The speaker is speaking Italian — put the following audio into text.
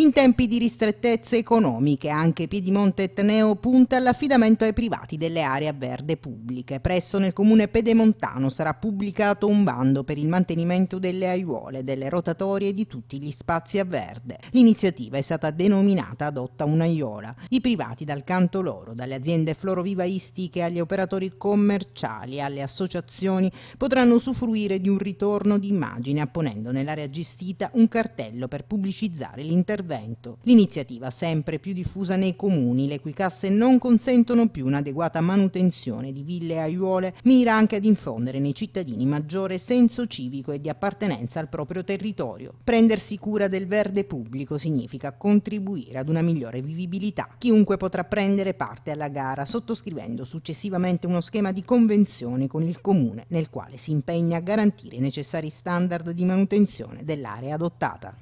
In tempi di ristrettezze economiche, anche Piedimonte Etneo punta all'affidamento ai privati delle aree a verde pubbliche. Presso nel comune pedemontano sarà pubblicato un bando per il mantenimento delle aiuole, delle rotatorie e di tutti gli spazi a verde. L'iniziativa è stata denominata Adotta un'aiola. I privati dal canto loro, dalle aziende florovivaistiche agli operatori commerciali, e alle associazioni, potranno usufruire di un ritorno di immagine apponendo nell'area gestita un cartello per pubblicizzare l'intervento intervento. L'iniziativa, sempre più diffusa nei comuni, le cui casse non consentono più un'adeguata manutenzione di ville e aiuole, mira anche ad infondere nei cittadini maggiore senso civico e di appartenenza al proprio territorio. Prendersi cura del verde pubblico significa contribuire ad una migliore vivibilità. Chiunque potrà prendere parte alla gara sottoscrivendo successivamente uno schema di convenzione con il comune nel quale si impegna a garantire i necessari standard di manutenzione dell'area adottata.